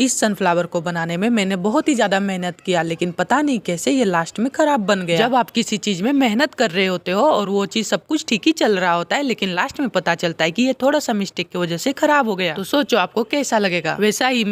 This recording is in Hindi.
इस सनफ्लावर को बनाने में मैंने बहुत ही ज़्यादा मेहनत किया लेकिन पता नहीं कैसे ये लास्ट में ख़राब बन गया जब आप किसी चीज़ में मेहनत कर रहे होते हो और वो चीज़ सब कुछ ठीक ही चल रहा होता है लेकिन लास्ट में पता चलता है की ये थोड़ा सा मिस्टेक की वजह से खराब हो गया तो सोचो आपको कैसा लगेगा वैसा ही